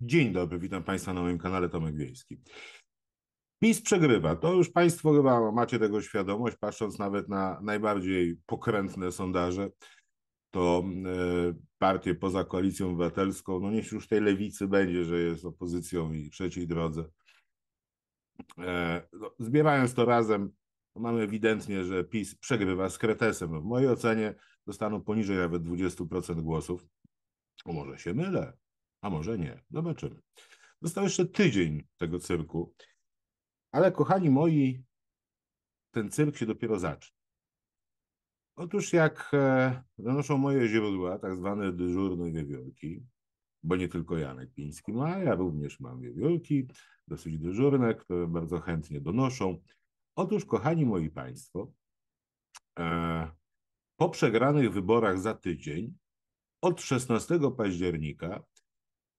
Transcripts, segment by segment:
Dzień dobry, witam Państwa na moim kanale Tomek Wiejski. PiS przegrywa. To już Państwo chyba macie tego świadomość, patrząc nawet na najbardziej pokrętne sondaże, to e, partie poza koalicją obywatelską, no niech już tej lewicy będzie, że jest opozycją i trzeciej drodze. E, no, zbierając to razem, mamy ewidentnie, że PiS przegrywa z Kretesem. W mojej ocenie dostaną poniżej nawet 20% głosów. może się mylę, a może nie. Zobaczymy. Został jeszcze tydzień tego cyrku, ale kochani moi, ten cyrk się dopiero zacznie. Otóż jak e, donoszą moje źródła, tak zwane dyżurne wiewiórki, bo nie tylko Janek Piński ma, ja również mam wiewiórki, dosyć dyżurne, które bardzo chętnie donoszą. Otóż, kochani moi państwo, e, po przegranych wyborach za tydzień, od 16 października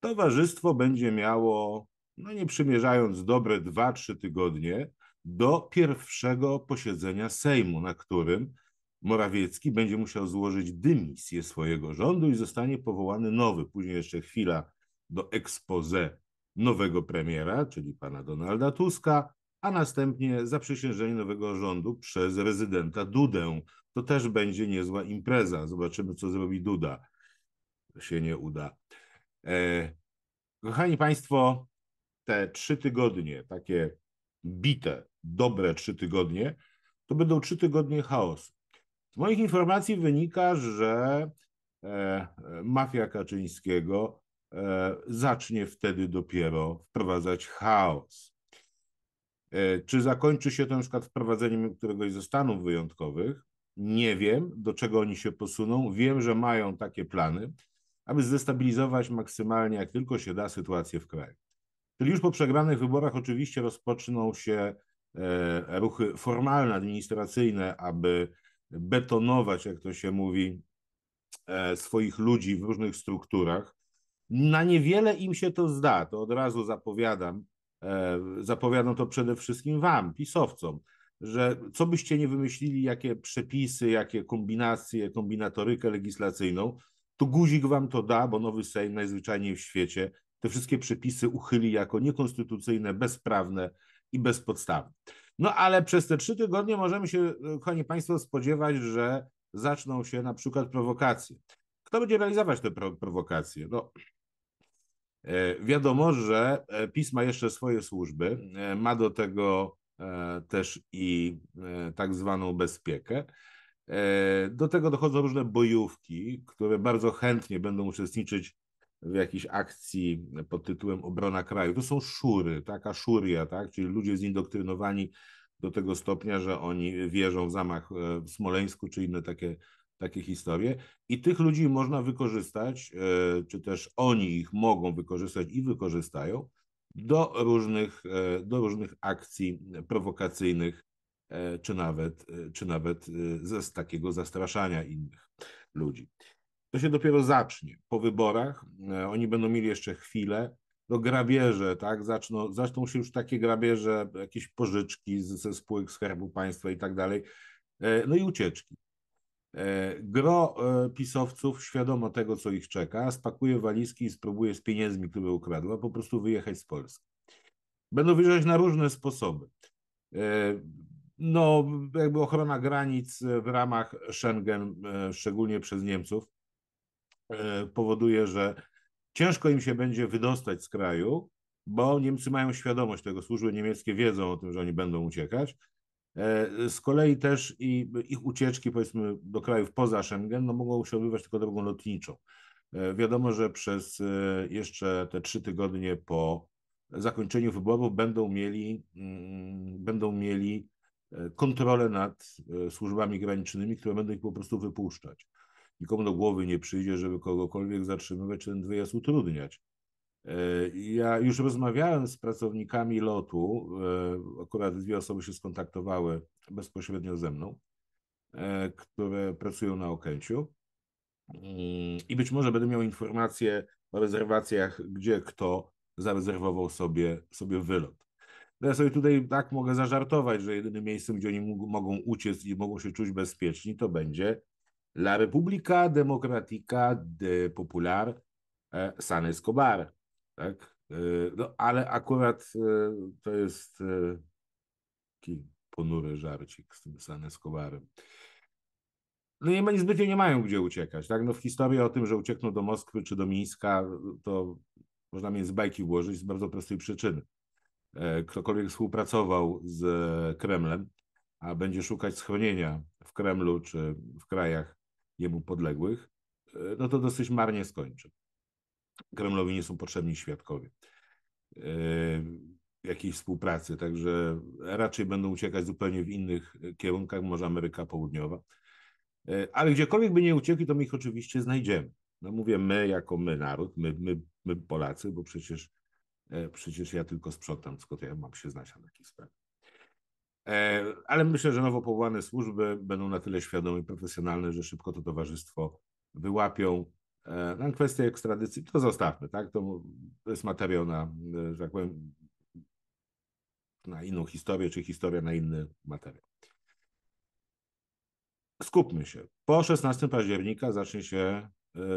towarzystwo będzie miało, no nie przymierzając, dobre 2-3 tygodnie do pierwszego posiedzenia Sejmu, na którym Morawiecki będzie musiał złożyć dymisję swojego rządu i zostanie powołany nowy. Później jeszcze chwila do expose nowego premiera, czyli pana Donalda Tuska, a następnie zaprzysiężenie nowego rządu przez rezydenta Dudę. To też będzie niezła impreza. Zobaczymy, co zrobi Duda. To się nie uda. E, kochani Państwo, te trzy tygodnie, takie bite, dobre trzy tygodnie, to będą trzy tygodnie chaosu. Z moich informacji wynika, że e, mafia Kaczyńskiego e, zacznie wtedy dopiero wprowadzać chaos. Czy zakończy się to na przykład wprowadzeniem któregoś ze stanów wyjątkowych? Nie wiem, do czego oni się posuną. Wiem, że mają takie plany aby zdestabilizować maksymalnie, jak tylko się da, sytuację w kraju. Czyli już po przegranych wyborach oczywiście rozpoczną się e, ruchy formalne, administracyjne, aby betonować, jak to się mówi, e, swoich ludzi w różnych strukturach. Na niewiele im się to zda, to od razu zapowiadam. E, zapowiadam to przede wszystkim Wam, pisowcom, że co byście nie wymyślili, jakie przepisy, jakie kombinacje, kombinatorykę legislacyjną, to guzik wam to da, bo nowy Sejm najzwyczajniej w świecie te wszystkie przepisy uchyli jako niekonstytucyjne, bezprawne i bez No ale przez te trzy tygodnie możemy się, e, kochani Państwo, spodziewać, że zaczną się na przykład prowokacje. Kto będzie realizować te pro prowokacje? No, e, wiadomo, że e, PiS ma jeszcze swoje służby, ma do tego też i tak zwaną bezpiekę. E, do tego dochodzą różne bojówki, które bardzo chętnie będą uczestniczyć w jakiejś akcji pod tytułem Obrona kraju. To są szury, taka szuria, tak? czyli ludzie zindoktrynowani do tego stopnia, że oni wierzą w zamach e, w Smoleńsku czy inne takie, takie historie. I tych ludzi można wykorzystać, e, czy też oni ich mogą wykorzystać i wykorzystają do różnych, do różnych akcji prowokacyjnych E, czy nawet, e, czy nawet e, z takiego zastraszania innych ludzi. To się dopiero zacznie. Po wyborach oni będą mieli jeszcze chwilę, no grabieże, tak, zaczną, zaczną się już takie grabieże, jakieś pożyczki ze spółek Skarbu Państwa i tak dalej, no i ucieczki. Gro pisowców, świadomo tego, co ich czeka, spakuje walizki i spróbuje z pieniędzmi, które ukradła, po prostu wyjechać z Polski. Będą wyjeżdżać na różne sposoby no, jakby ochrona granic e, w ramach Schengen, e, szczególnie przez Niemców, e, powoduje, że ciężko im się będzie wydostać z kraju, bo Niemcy mają świadomość tego, służby niemieckie wiedzą o tym, że oni będą uciekać. Z kolei też i ich ucieczki, powiedzmy, do krajów poza Schengen, no, mogą się odbywać tylko drogą lotniczą. Wiadomo, że przez jeszcze te trzy tygodnie po zakończeniu wyborów będą mieli, mm, będą mieli E, kontrolę nad e, służbami granicznymi, które będą ich po prostu wypuszczać. Nikomu do głowy nie przyjdzie, żeby kogokolwiek zatrzymywać czy ten wyjazd utrudniać. E, ja już rozmawiałem z pracownikami lotu, akurat dwie osoby się skontaktowały bezpośrednio ze mną, które pracują na Okęciu mm, i być może będę miał informacje o rezerwacjach, gdzie kto zarezerwował sobie, sobie wylot. Ja sobie tutaj tak mogę zażartować, że jedynym miejscem, gdzie oni mogą uciec i mogą się czuć bezpieczni, to będzie La republika Democratica de Popular e, San Escobar. Tak? E, no, ale akurat e, to jest taki ponury żarcik z tym San Escobarem. No i ma, zbytnio nie mają gdzie uciekać. Tak? No w historii o tym, że uciekną do Moskwy czy do Mińska, to można mieć z bajki ułożyć z bardzo prostej przyczyny. E, ktokolwiek współpracował z Kremlem, a będzie szukać schronienia w Kremlu czy w krajach jemu podległych, e, no to dosyć marnie skończy. Kremlowi nie są potrzebni świadkowie e, jakiejś współpracy, także raczej będą uciekać zupełnie w innych kierunkach, może Ameryka Południowa. Ale gdziekolwiek by nie uciekli, to my ich oczywiście znajdziemy. No mówię my jako my naród, my, my, my Polacy, bo przecież E, przecież ja tylko sprzątam, skąd ja mam się znać na takich sprawach. E, ale myślę, że nowo powołane służby będą na tyle świadome i profesjonalne, że szybko to towarzystwo wyłapią. E, na no, kwestię ekstradycji to zostawmy, tak? To jest materiał na, że tak powiem, na inną historię, czy historia na inny materiał. Skupmy się. Po 16 października zacznie się,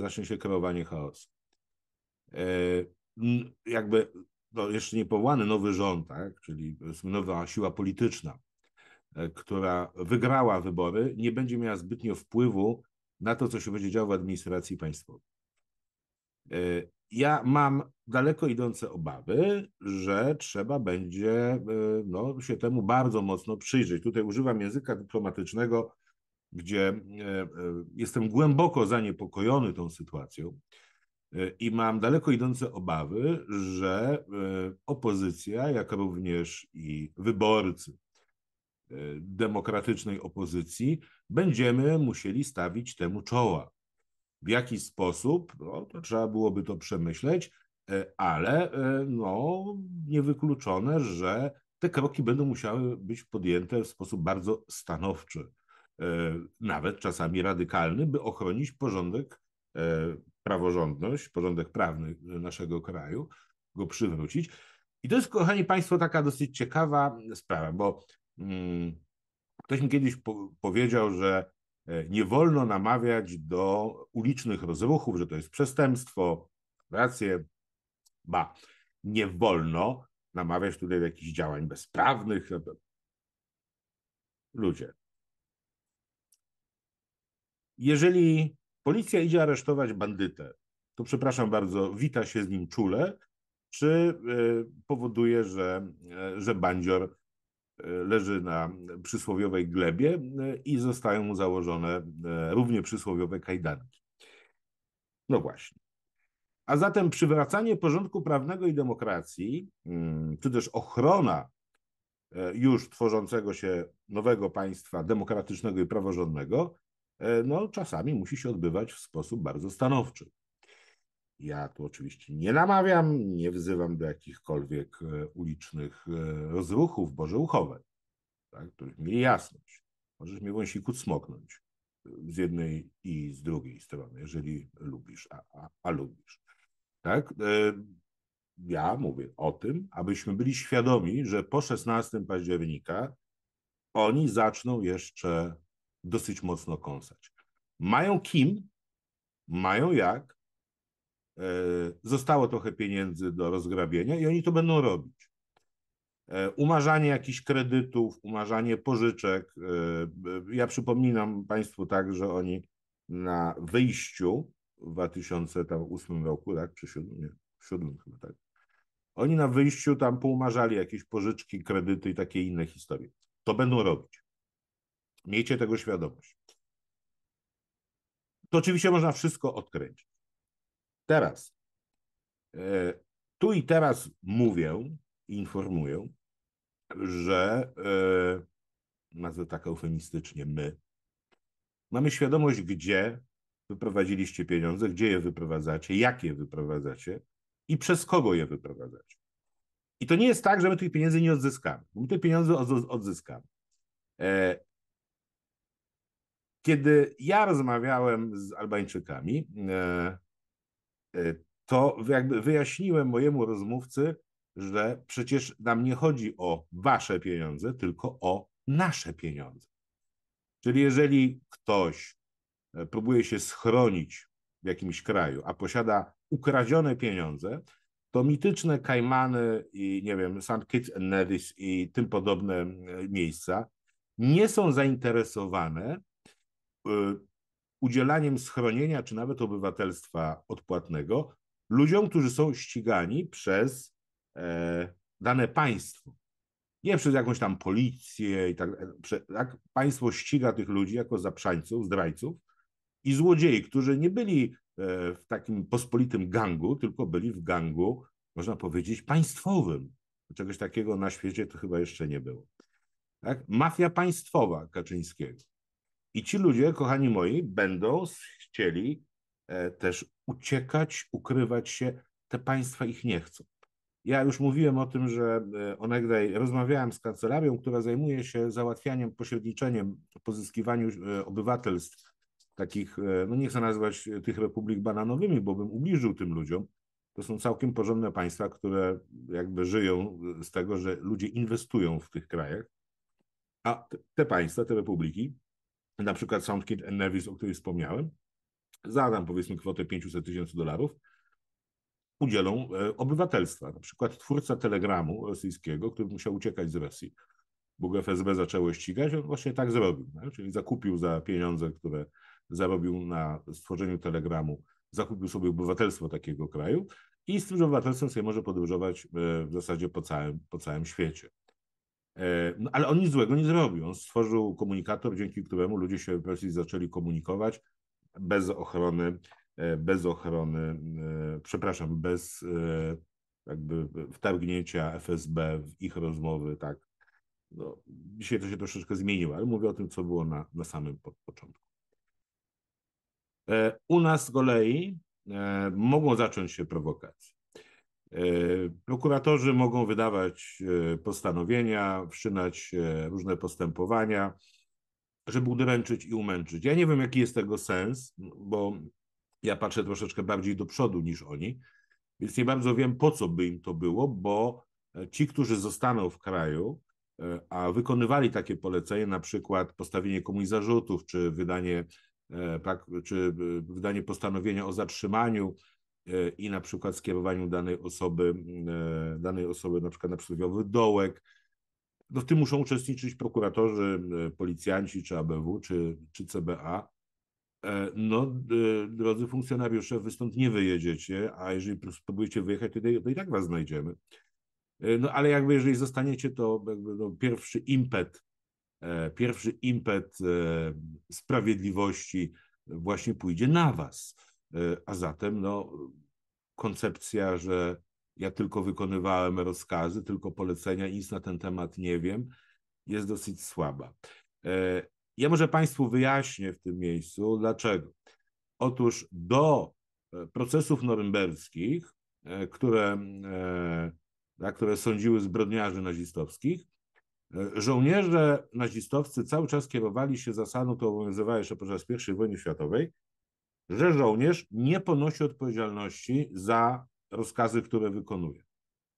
zacznie się kreowanie chaosu jakby no jeszcze niepowołany nowy rząd, tak, czyli nowa siła polityczna, e, która wygrała wybory, nie będzie miała zbytnio wpływu na to, co się będzie działo w administracji państwowej. E, ja mam daleko idące obawy, że trzeba będzie e, no, się temu bardzo mocno przyjrzeć. Tutaj używam języka dyplomatycznego, gdzie jestem głęboko zaniepokojony tą sytuacją. E, I mam daleko idące obawy, że e, opozycja, jak również i wyborcy e, demokratycznej opozycji, będziemy musieli stawić temu czoła. W jaki sposób? No, to trzeba byłoby to przemyśleć, ale no, niewykluczone, że te kroki będą musiały być podjęte w sposób bardzo stanowczy, nawet czasami radykalny, by ochronić porządek praworządność, porządek prawny naszego kraju, go przywrócić. I to jest, kochani Państwo, taka dosyć ciekawa sprawa, bo mm, ktoś mi kiedyś po powiedział, że e, nie wolno namawiać do ulicznych rozruchów, że to jest przestępstwo, rację, ba, nie wolno namawiać tutaj do jakichś działań bezprawnych. Ludzie, jeżeli Policja idzie aresztować bandytę. To przepraszam bardzo, wita się z nim czule, czy e, powoduje, że, e, że bandzior e, leży na przysłowiowej glebie i zostają mu założone równie przysłowiowe kajdanki. No właśnie. A zatem przywracanie porządku prawnego i demokracji, mm, czy też ochrona już tworzącego się nowego państwa demokratycznego i praworządnego, E, no, czasami musi się odbywać w sposób bardzo stanowczy. Ja tu oczywiście nie namawiam, nie wzywam do jakichkolwiek e, ulicznych e, rozruchów bożeuchowej. Tak? To już jasność. Możesz mnie wąsiku cmoknąć z jednej i z drugiej strony, jeżeli lubisz, a, a, a lubisz. Tak? Ja mówię o tym, abyśmy byli świadomi, że po 16 października oni zaczną jeszcze dosyć mocno kąsać. Mają kim, mają jak, e, zostało trochę pieniędzy do rozgrabienia i oni to będą robić. E, umarzanie jakichś kredytów, umarzanie pożyczek. E, ja przypominam Państwu tak, że oni na wyjściu w 2008 roku, tak, czy 7, nie, 7 chyba tak, oni na wyjściu tam poumarzali jakieś pożyczki, kredyty i takie inne historie. To będą robić. Miejcie tego świadomość. To oczywiście można wszystko odkręcić. Teraz, e, tu i teraz mówię, informuję, że e, nazwę tak eufemistycznie my, mamy świadomość, gdzie wyprowadziliście pieniądze, gdzie je wyprowadzacie, jak je wyprowadzacie i przez kogo je wyprowadzacie. I to nie jest tak, że my tych pieniędzy nie odzyskamy. My te pieniądze odzyskamy. E, kiedy ja rozmawiałem z Albańczykami, e, e, to jakby wyjaśniłem mojemu rozmówcy, że przecież nam nie chodzi o wasze pieniądze, tylko o nasze pieniądze. Czyli jeżeli ktoś e, próbuje się schronić w jakimś kraju, a posiada ukradzione pieniądze, to mityczne Kajmany i nie wiem, St. Kitts and Nevis i tym podobne miejsca nie są zainteresowane Y, udzielaniem schronienia czy nawet obywatelstwa odpłatnego ludziom, którzy są ścigani przez e, dane państwo. Nie przez jakąś tam policję i tak, tak. Państwo ściga tych ludzi jako zaprzańców, zdrajców i złodziei, którzy nie byli e, w takim pospolitym gangu, tylko byli w gangu, można powiedzieć, państwowym. Czegoś takiego na świecie to chyba jeszcze nie było. Tak? Mafia państwowa Kaczyńskiego. I ci ludzie, kochani moi, będą chcieli e, też uciekać, ukrywać się. Te państwa ich nie chcą. Ja już mówiłem o tym, że e, onegdaj rozmawiałem z kancelarią, która zajmuje się załatwianiem, pośredniczeniem, pozyskiwaniu e, obywatelstw takich, no nie chcę nazwać tych republik bananowymi, bo bym ubliżył tym ludziom. To są całkiem porządne państwa, które jakby żyją z tego, że ludzie inwestują w tych krajach. A te państwa, te republiki na przykład SoundKit Nevis, o której wspomniałem, zadam powiedzmy kwotę 500 tysięcy dolarów, udzielą e, obywatelstwa. Na przykład twórca telegramu rosyjskiego, który musiał uciekać z Rosji, bo go FSB zaczęło ścigać, on właśnie tak zrobił, czyli zakupił za pieniądze, które zarobił na stworzeniu telegramu, zakupił sobie obywatelstwo takiego kraju i z tym obywatelstwem sobie może podróżować e, w zasadzie po całym, po całym świecie. E, no, ale on nic złego nie zrobił. On stworzył komunikator, dzięki któremu ludzie się w Rosji zaczęli komunikować bez ochrony, e, bez ochrony, e, przepraszam, bez jakby wtargnięcia FSB w ich rozmowy, tak. No, dzisiaj to się troszeczkę zmieniło, ale mówię o tym, co było na, na samym początku. U nas z kolei mogą zacząć się prowokacje. E, prokuratorzy mogą wydawać e, postanowienia, wszczynać e, różne postępowania, żeby udręczyć i umęczyć. Ja nie wiem, jaki jest tego sens, bo ja patrzę troszeczkę bardziej do przodu niż oni, więc nie bardzo wiem, po co by im to było, bo ci, którzy zostaną w kraju, a wykonywali takie polecenie, na przykład postawienie komuś zarzutów, czy wydanie, czy wydanie postanowienia o zatrzymaniu, E, i na przykład skierowaniu danej osoby, e, danej osoby na przykład na przysłowiowy dołek. No w tym muszą uczestniczyć prokuratorzy, e, policjanci, czy ABW, czy, czy CBA. No, drodzy funkcjonariusze, wy stąd nie wyjedziecie, a jeżeli spróbujecie wyjechać, to, tak, to i tak was znajdziemy. No ale jakby jeżeli zostaniecie, to jakby, no, pierwszy impet, pierwszy impet sprawiedliwości właśnie pójdzie na was. E, a zatem no, koncepcja, że ja tylko wykonywałem rozkazy, tylko polecenia, nic na ten temat nie wiem, jest dosyć słaba. E, ja może Państwu wyjaśnię w tym miejscu dlaczego. Otóż do e, procesów norymberskich, które, które sądziły zbrodniarzy nazistowskich, żołnierze nazistowcy cały czas kierowali się zasadą, to obowiązywała jeszcze podczas I wojny światowej, że żołnierz nie ponosi odpowiedzialności za rozkazy, które wykonuje.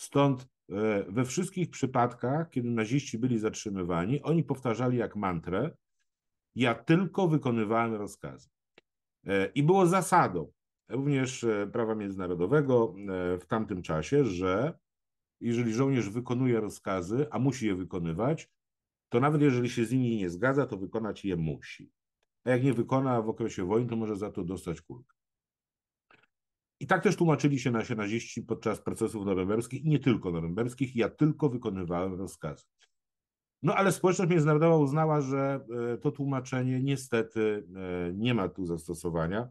Stąd e, we wszystkich przypadkach, kiedy naziści byli zatrzymywani, oni powtarzali jak mantrę: Ja tylko wykonywałem rozkazy. E, I było zasadą również e, prawa międzynarodowego w tamtym czasie, że jeżeli żołnierz wykonuje rozkazy, a musi je wykonywać, to nawet jeżeli się z nimi nie zgadza, to wykonać je musi a jak nie wykona w okresie wojny, to może za to dostać kulkę. I tak też tłumaczyli się nasi naziści podczas procesów norymberskich i nie tylko norymberskich. Ja tylko wykonywałem rozkazy. No ale społeczność międzynarodowa uznała, że e, to tłumaczenie niestety e, nie ma tu zastosowania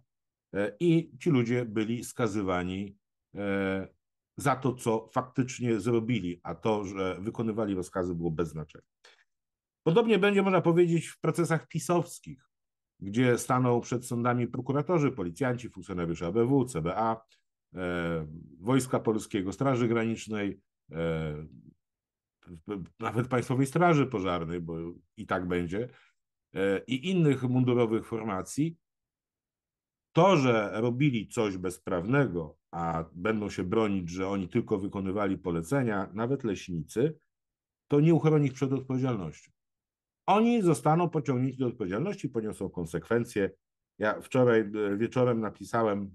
e, i ci ludzie byli skazywani za to, co faktycznie zrobili, a to, że wykonywali rozkazy było bez znaczenia. Podobnie będzie można powiedzieć w procesach pisowskich gdzie staną przed sądami prokuratorzy, policjanci, funkcjonariusze ABW, CBA, e, Wojska Polskiego, Straży Granicznej, e, nawet Państwowej Straży Pożarnej, bo i tak będzie, e, i innych mundurowych formacji. To, że robili coś bezprawnego, a będą się bronić, że oni tylko wykonywali polecenia, nawet leśnicy, to nie uchroni ich przed odpowiedzialnością oni zostaną pociągnięci do odpowiedzialności, poniosą konsekwencje. Ja wczoraj e, wieczorem napisałem,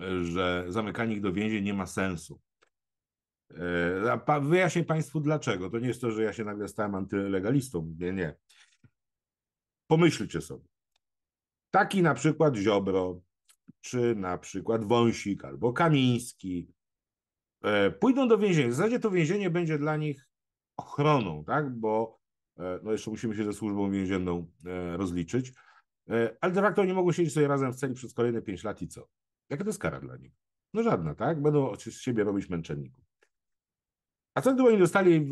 e, że zamykanie ich do więzień nie ma sensu. E, wyjaśnię Państwu dlaczego. To nie jest to, że ja się nagle stałem antylegalistą. Nie, nie. Pomyślcie sobie. Taki na przykład Ziobro, czy na przykład Wąsik albo Kamiński pójdą do więzienia. W zasadzie to więzienie będzie dla nich ochroną, tak? bo E, no jeszcze musimy się ze służbą więzienną e, rozliczyć. E, ale de facto nie mogą siedzieć sobie razem w celi przez kolejne 5 lat i co? Jaka to jest kara dla nich? No żadna, tak? Będą z siebie robić męczenników. A co gdyby oni dostali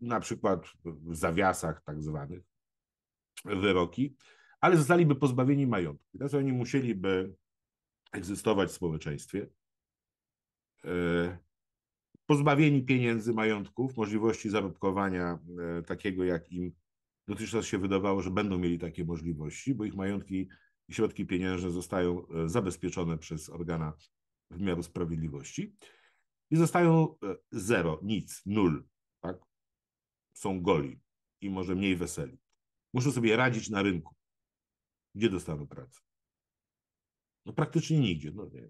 na przykład w zawiasach tak zwanych wyroki, ale zostaliby pozbawieni majątku. Teraz oni musieliby egzystować w społeczeństwie pozbawieni pieniędzy, majątków, możliwości zarobkowania e, takiego, jak im dotychczas się wydawało, że będą mieli takie możliwości, bo ich majątki i środki pieniężne zostają e, zabezpieczone przez organa wymiaru sprawiedliwości i zostają e, zero, nic, nul. Tak? Są goli i może mniej weseli. Muszą sobie radzić na rynku. Gdzie dostaną pracę? No praktycznie nigdzie. No, nie.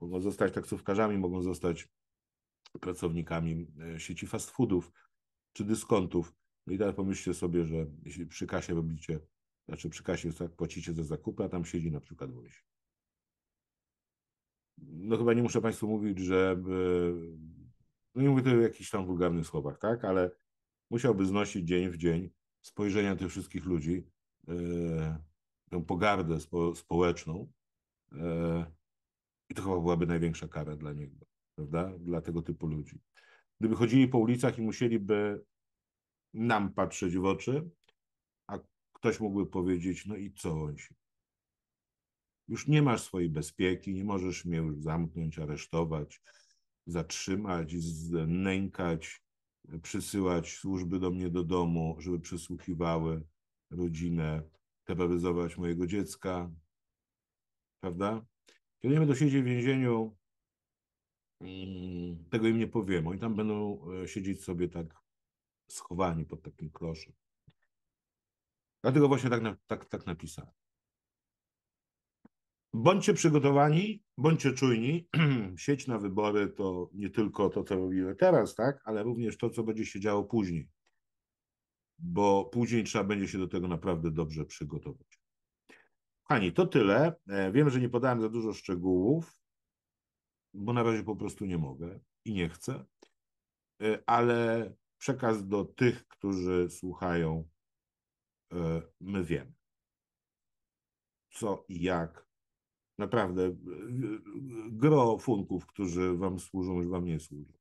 Mogą zostać taksówkarzami, mogą zostać pracownikami e, sieci fast foodów czy dyskontów. No i teraz pomyślcie sobie, że jeśli przy kasie robicie, znaczy przy kasie tak, płacicie za zakupy, a tam siedzi na przykład wojś. No chyba nie muszę Państwu mówić, że e, no nie mówię to w jakichś tam wulgarnych słowach, tak, ale musiałby znosić dzień w dzień spojrzenia tych wszystkich ludzi, e, tę pogardę spo, społeczną i to chyba byłaby największa kara dla niego prawda, dla tego typu ludzi. Gdyby chodzili po ulicach i musieliby nam patrzeć w oczy, a ktoś mógłby powiedzieć, no i co on się? Już nie masz swojej bezpieki, nie możesz mnie już zamknąć, aresztować, zatrzymać, znękać, przysyłać służby do mnie do domu, żeby przysłuchiwały rodzinę, terroryzować mojego dziecka, prawda? Kiedy będą siedzieć w więzieniu Mm. Tego im nie powiemy. Oni tam będą e, siedzieć sobie tak schowani pod takim kloszem. Dlatego właśnie tak, tak, tak napisałem. Bądźcie przygotowani, bądźcie czujni. Sieć na wybory to nie tylko to, co robimy teraz, tak, ale również to, co będzie się działo później. Bo później trzeba będzie się do tego naprawdę dobrze przygotować. Kochani, to tyle. E, wiem, że nie podałem za dużo szczegółów bo na razie po prostu nie mogę i nie chcę, e, ale przekaz do tych, którzy słuchają, e, my wiemy. Co i jak. Naprawdę e, gro funków, którzy wam służą, już wam nie służą.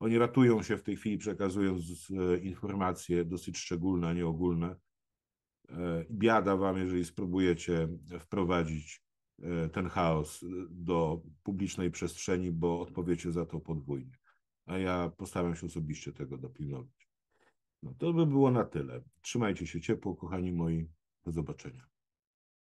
Oni ratują się w tej chwili, przekazując informacje dosyć szczególne, a nie ogólne. Biada wam, jeżeli spróbujecie wprowadzić E, ten chaos e, do publicznej przestrzeni, bo odpowiecie za to podwójnie. A ja postaram się osobiście tego dopilnować. No to by było na tyle. Trzymajcie się ciepło, kochani moi. Do zobaczenia.